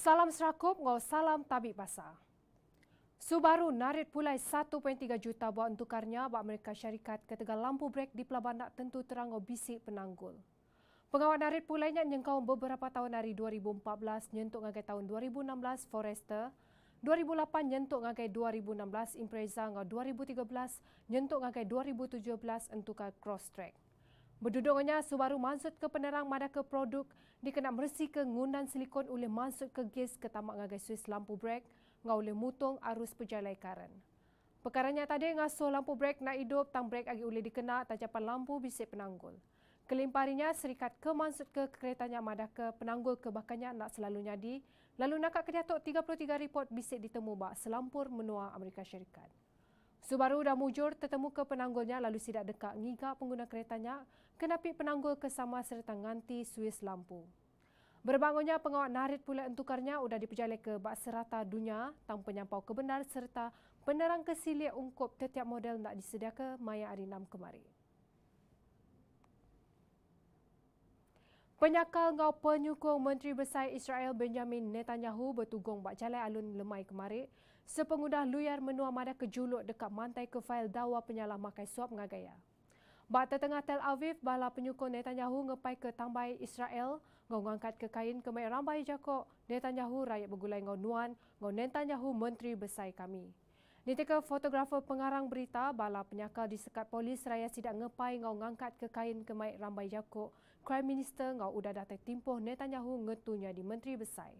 Salam serakup ngau salam tabik basah. Subaru narit pulai 1.3 juta buat tukarnya buat mereka syarikat ketegal lampu brek di pelabuhan nak tentu terang ngau bisik penanggul. Pengawal narit pulainya nyengkau beberapa tahun dari 2014 nyentuk ngagai tahun 2016 Forester, 2008 nyentuk ngagai 2016 Impreza ngau 2013 nyentuk ngagai 2017 entukar Crosstrek. track. Berdudungannya sebaru mansut ke penerang madah ke produk dikenak meresi ke ngunan silikon oleh mansut ke gas ke tamak ngagai suis lampu brek ngau oleh mutung arus pejalai karen. Perkaranya tadi ngaso lampu brek nak hidup tang brek agi oleh dikenak tajapan lampu bisik penanggul. Kelimparinya serikat ke mansut ke keretanya madah ke penanggul ke bakanya nak selalu nyadi lalu nakak kediatok 33 report bisik ditemu bak selampur menua Amerika Syarikat. Subaru dan Mujur tertemu ke penanggulnya lalu sidak dekat ngiga pengguna keretanya kenapi penanggul kesama serta nganti suis lampu. Berbangunnya pengawal narit pula entukarnya sudah dipejali ke bak serata dunia tanpa penyampau kebenar serta penerang kesilia ungkup tiap model nak disediakan maya hari 6 kemarin. Penyakal ngau penyukung Menteri Besar Israel Benjamin Netanyahu bertugung buat jalan alun lemai kemarin. Sepengudah luyar menua mada kejulut dekat mantai kefail dawa penyalah makai suap ngagaya. Bak tengah Tel Aviv, bala penyukung Netanyahu ngepai ke tambai Israel, ngau ngangkat ke kain kemai rambai jakok, Netanyahu rakyat bergulai ngau nuan, ngau Netanyahu Menteri Besar kami. Nitika fotografer pengarang berita bala penyakal di sekat polis raya tidak ngepai ngau ngangkat ke kain kemai Rambai Yaakob. Prime Minister ngau udah datai timpuh Netanyahu ngetunya di Menteri Besai.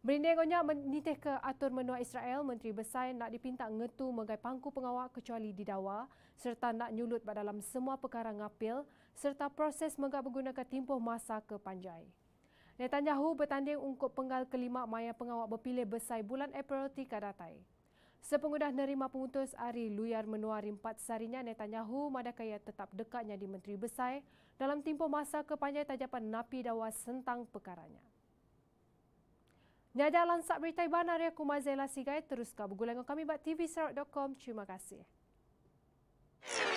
Berinde ngonya menitih ke atur menua Israel, Menteri Besai nak dipinta ngetu mengai pangku pengawak kecuali didawa serta nak nyulut pada dalam semua perkara ngapil serta proses mengai menggunakan timpuh masa ke panjai. Netanyahu bertanding untuk penggal kelima maya pengawak berpilih besai bulan April tiga datai. Sepengudah nerima pemutus Ari Luyar menuari empat sarinya Netanyahu madakaya tetap dekatnya di Menteri Besar dalam tempoh masa kepanjai tajapan napi dawa sentang pekaranya. Nyada lansak berita iban area Kumazela Sigai terus ke bergulang kami buat tvserot.com. Terima kasih.